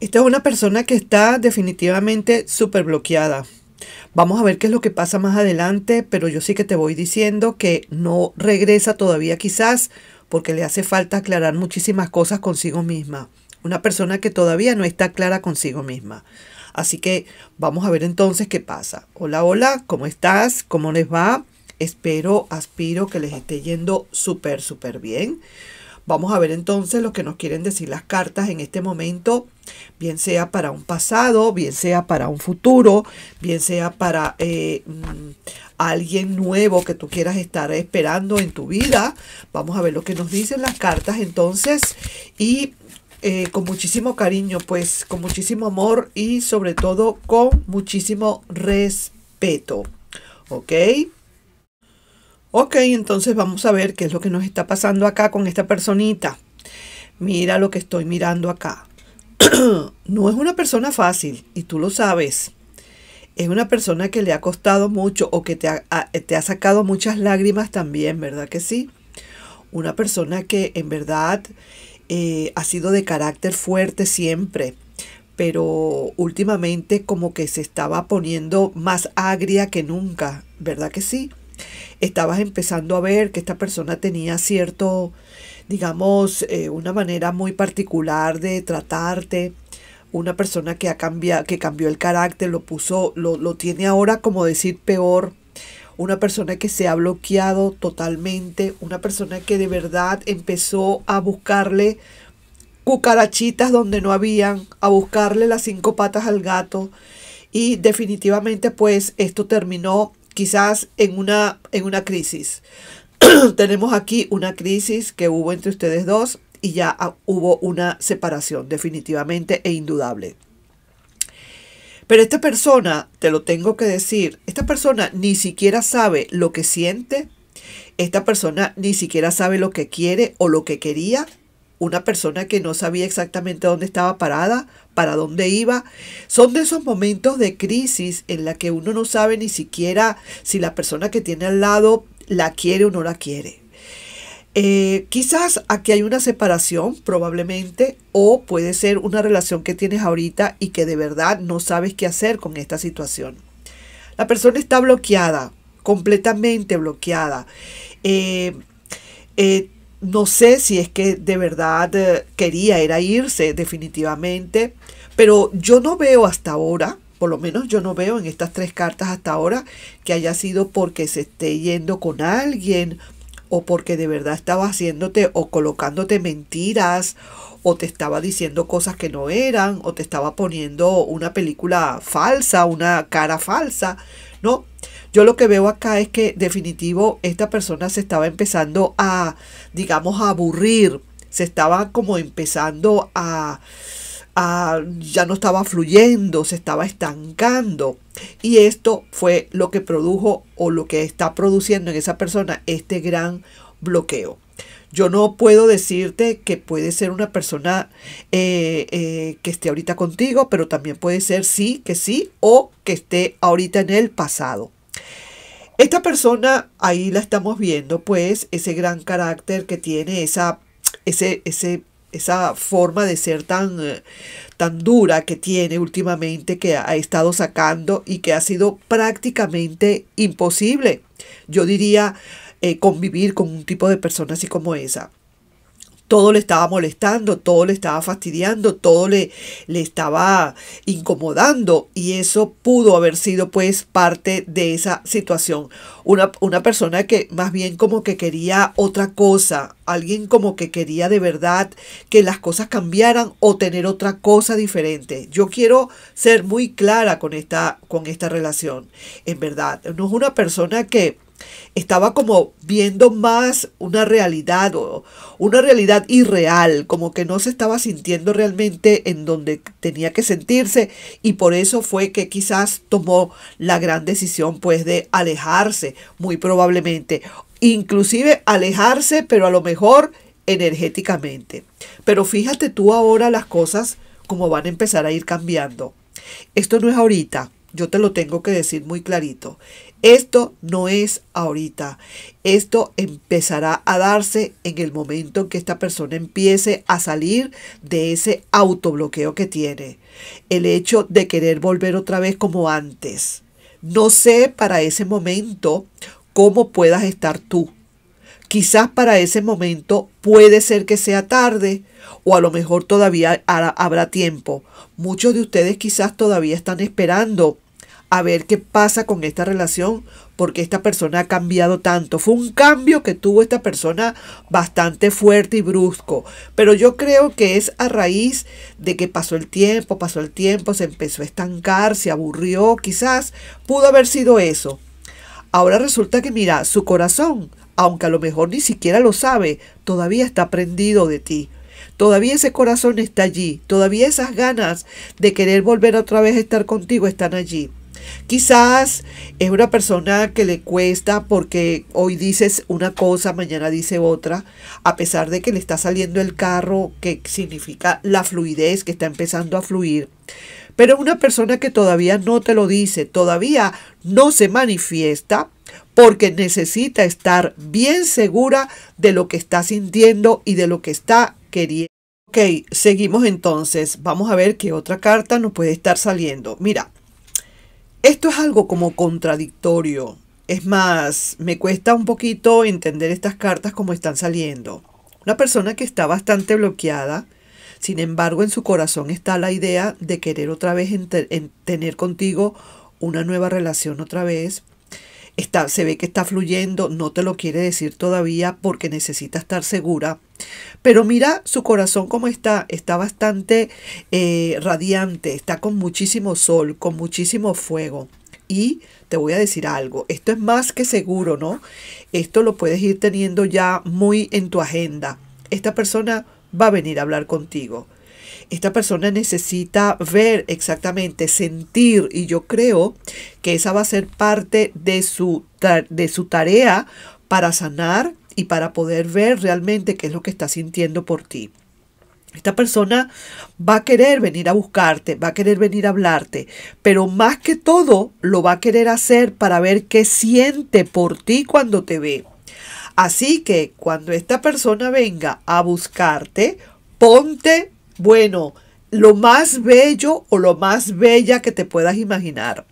Esta es una persona que está definitivamente súper bloqueada. Vamos a ver qué es lo que pasa más adelante, pero yo sí que te voy diciendo que no regresa todavía quizás porque le hace falta aclarar muchísimas cosas consigo misma. Una persona que todavía no está clara consigo misma. Así que vamos a ver entonces qué pasa. Hola, hola, ¿cómo estás? ¿Cómo les va? Espero, aspiro que les esté yendo súper, súper bien. Vamos a ver entonces lo que nos quieren decir las cartas en este momento, bien sea para un pasado, bien sea para un futuro, bien sea para eh, mm, alguien nuevo que tú quieras estar esperando en tu vida. Vamos a ver lo que nos dicen las cartas entonces y eh, con muchísimo cariño, pues con muchísimo amor y sobre todo con muchísimo respeto. ¿Ok? Ok, entonces vamos a ver qué es lo que nos está pasando acá con esta personita. Mira lo que estoy mirando acá. no es una persona fácil y tú lo sabes. Es una persona que le ha costado mucho o que te ha, sacado muchas lágrimas también, ¿verdad que sí? Una persona que en verdad eh, ha sido de carácter fuerte siempre, pero últimamente como que se estaba poniendo más agria que nunca, ¿verdad que sí? estabas empezando a ver que esta persona tenía cierto, digamos, eh, una manera muy particular de tratarte, una persona que ha cambiado, que cambió el carácter, lo puso, lo, lo tiene ahora como decir peor, una persona que se ha bloqueado totalmente, una persona que de verdad empezó a buscarle cucarachitas donde no habían, a buscarle las cinco patas al gato. Y definitivamente pues esto terminó quizás en una, en una crisis. Tenemos aquí una crisis que hubo entre ustedes dos y ya hubo una separación definitivamente e indudable. Pero esta persona, te lo tengo que decir, esta persona ni siquiera sabe lo que siente, esta persona ni siquiera sabe lo que quiere o lo que quería, una persona que no sabía exactamente dónde estaba parada, para dónde iba. Son de esos momentos de crisis en la que uno no sabe ni siquiera si la persona que tiene al lado la quiere o no la quiere. Eh, quizás aquí hay una separación probablemente o puede ser una relación que tienes ahorita y que de verdad no sabes qué hacer con esta situación. La persona está bloqueada, completamente bloqueada. Eh, eh, no sé si es que de verdad eh, quería, era irse definitivamente, pero yo no veo hasta ahora, por lo menos yo no veo en estas tres cartas hasta ahora, que haya sido porque se esté yendo con alguien o porque de verdad estaba haciéndote o colocándote mentiras o te estaba diciendo cosas que no eran o te estaba poniendo una película falsa, una cara falsa, ¿no? Yo lo que veo acá es que definitivo esta persona se estaba empezando a, digamos, a aburrir, se estaba como empezando a, ya no estaba fluyendo, se estaba estancando. Y esto fue lo que produjo o lo que está produciendo en esa persona este gran bloqueo. Yo no puedo decirte que puede ser una persona eh, eh, que esté ahorita contigo, pero también puede ser sí, que sí, o que esté ahorita en el pasado. Esta persona, ahí la estamos viendo, pues, ese gran carácter que tiene, esa, ese, ese, esa forma de ser tan, eh, tan dura que tiene últimamente, que ha estado sacando y que ha sido prácticamente imposible, yo diría, eh, convivir con un tipo de persona así como esa. Todo le estaba molestando, todo le estaba fastidiando, todo le, le estaba incomodando y eso pudo haber sido pues parte de esa situación. Una, una persona que más bien como que quería otra cosa, alguien como que quería de verdad que las cosas cambiaran o tener otra cosa diferente. Yo quiero ser muy clara con esta, con esta relación. En verdad, no es una persona que estaba como viendo más una realidad o una realidad irreal, como que no se estaba sintiendo realmente en donde tenía que sentirse y por eso fue que quizás tomó la gran decisión pues de alejarse, muy probablemente, inclusive alejarse, pero a lo mejor energéticamente. Pero fíjate tú ahora las cosas como van a empezar a ir cambiando. Esto no es ahorita, yo te lo tengo que decir muy clarito. Esto no es ahorita. Esto empezará a darse en el momento en que esta persona empiece a salir de ese autobloqueo que tiene. El hecho de querer volver otra vez como antes. No sé para ese momento cómo puedas estar tú. Quizás para ese momento puede ser que sea tarde o a lo mejor todavía habrá tiempo. Muchos de ustedes quizás todavía están esperando a ver qué pasa con esta relación, porque esta persona ha cambiado tanto. Fue un cambio que tuvo esta persona bastante fuerte y brusco, pero yo creo que es a raíz de que pasó el tiempo, pasó el tiempo, se empezó a estancar, se aburrió, quizás pudo haber sido eso. Ahora resulta que mira, su corazón, aunque a lo mejor ni siquiera lo sabe, todavía está prendido de ti. Todavía ese corazón está allí, todavía esas ganas de querer volver otra vez a estar contigo están allí. Quizás es una persona que le cuesta porque hoy dices una cosa, mañana dice otra, a pesar de que le está saliendo el carro, que significa la fluidez, que está empezando a fluir. Pero es una persona que todavía no te lo dice, todavía no se manifiesta porque necesita estar bien segura de lo que está sintiendo y de lo que está queriendo. Ok, seguimos entonces. Vamos a ver qué otra carta nos puede estar saliendo. Mira, esto es algo como contradictorio. Es más, me cuesta un poquito entender estas cartas como están saliendo. Una persona que está bastante bloqueada, sin embargo en su corazón está la idea de querer otra vez tener contigo una nueva relación otra vez. Está, se ve que está fluyendo, no te lo quiere decir todavía porque necesita estar segura pero mira su corazón como está, está bastante eh, radiante, está con muchísimo sol, con muchísimo fuego. Y te voy a decir algo, esto es más que seguro, ¿no? Esto lo puedes ir teniendo ya muy en tu agenda. Esta persona va a venir a hablar contigo. Esta persona necesita ver exactamente, sentir, y yo creo que esa va a ser parte de su, de su tarea para sanar y para poder ver realmente qué es lo que está sintiendo por ti. Esta persona va a querer venir a buscarte, va a querer venir a hablarte, pero más que todo lo va a querer hacer para ver qué siente por ti cuando te ve. Así que cuando esta persona venga a buscarte, ponte, bueno, lo más bello o lo más bella que te puedas imaginar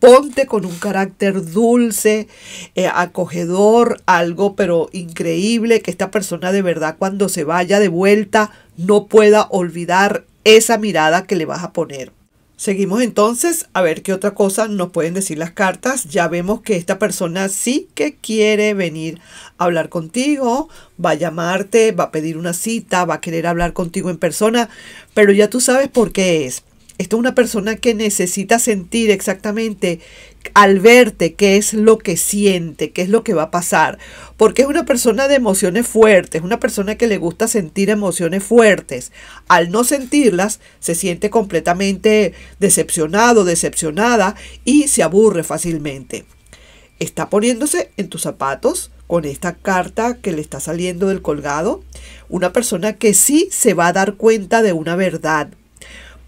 ponte con un carácter dulce, eh, acogedor, algo pero increíble, que esta persona de verdad cuando se vaya de vuelta no pueda olvidar esa mirada que le vas a poner. Seguimos entonces a ver qué otra cosa nos pueden decir las cartas. Ya vemos que esta persona sí que quiere venir a hablar contigo, va a llamarte, va a pedir una cita, va a querer hablar contigo en persona, pero ya tú sabes por qué es esta es una persona que necesita sentir exactamente al verte qué es lo que siente, qué es lo que va a pasar. Porque es una persona de emociones fuertes, una persona que le gusta sentir emociones fuertes. Al no sentirlas, se siente completamente decepcionado, decepcionada y se aburre fácilmente. Está poniéndose en tus zapatos con esta carta que le está saliendo del colgado. Una persona que sí se va a dar cuenta de una verdad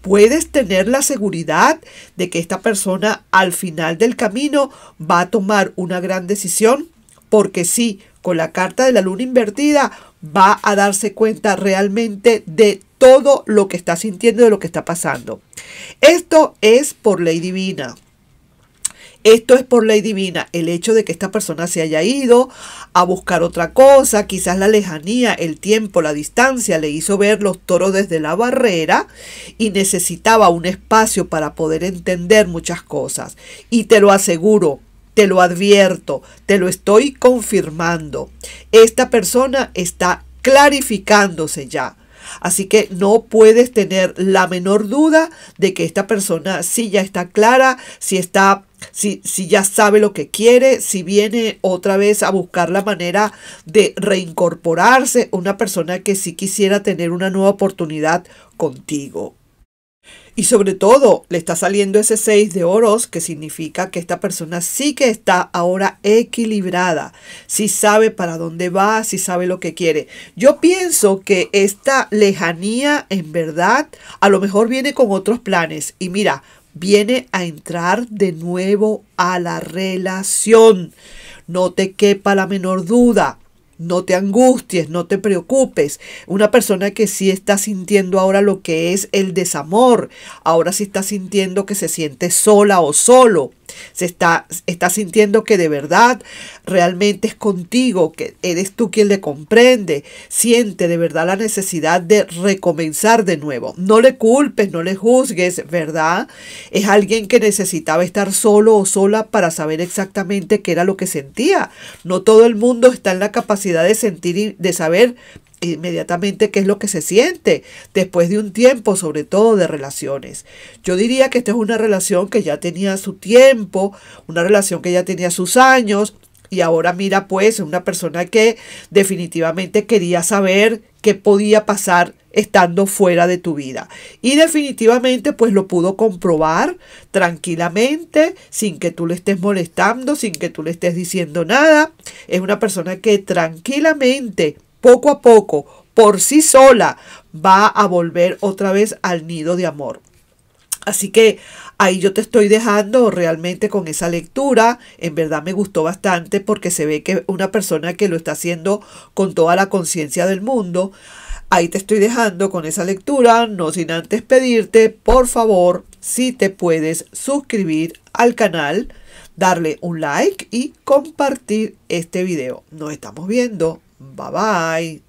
puedes tener la seguridad de que esta persona al final del camino va a tomar una gran decisión, porque sí, con la carta de la luna invertida va a darse cuenta realmente de todo lo que está sintiendo, de lo que está pasando. Esto es por ley divina. Esto es por ley divina, el hecho de que esta persona se haya ido a buscar otra cosa, quizás la lejanía, el tiempo, la distancia le hizo ver los toros desde la barrera y necesitaba un espacio para poder entender muchas cosas. Y te lo aseguro, te lo advierto, te lo estoy confirmando. Esta persona está clarificándose ya. Así que no puedes tener la menor duda de que esta persona sí ya está clara, si sí está si, ya sabe lo que quiere, si viene otra vez a buscar la manera de reincorporarse, una persona que sí quisiera tener una nueva oportunidad contigo. Y sobre todo, le está saliendo ese 6 de oros, que significa que esta persona sí que está ahora equilibrada, si sabe para dónde va, si sabe lo que quiere. Yo pienso que esta lejanía, en verdad, a lo mejor viene con otros planes. Y mira, viene a entrar de nuevo a la relación. No te quepa la menor duda. No te angusties, no te preocupes. Una persona que sí está sintiendo ahora lo que es el desamor, ahora sí está sintiendo que se siente sola o solo, se está, está sintiendo que de verdad realmente es contigo, que eres tú quien le comprende. Siente de verdad la necesidad de recomenzar de nuevo. No le culpes, no le juzgues, ¿verdad? Es alguien que necesitaba estar solo o sola para saber exactamente qué era lo que sentía. No todo el mundo está en la capacidad de sentir y de saber inmediatamente qué es lo que se siente después de un tiempo, sobre todo de relaciones. Yo diría que esta es una relación que ya tenía su tiempo, una relación que ya tenía sus años. Y ahora mira pues una persona que definitivamente quería saber qué podía pasar estando fuera de tu vida. Y definitivamente pues lo pudo comprobar tranquilamente, sin que tú le estés molestando, sin que tú le estés diciendo nada. Es una persona que tranquilamente poco a poco, por sí sola, va a volver otra vez al nido de amor. Así que ahí yo te estoy dejando realmente con esa lectura. En verdad me gustó bastante porque se ve que una persona que lo está haciendo con toda la conciencia del mundo. Ahí te estoy dejando con esa lectura, no sin antes pedirte, por favor, si te puedes suscribir al canal, darle un like y compartir este video. Nos estamos viendo. Bye bye.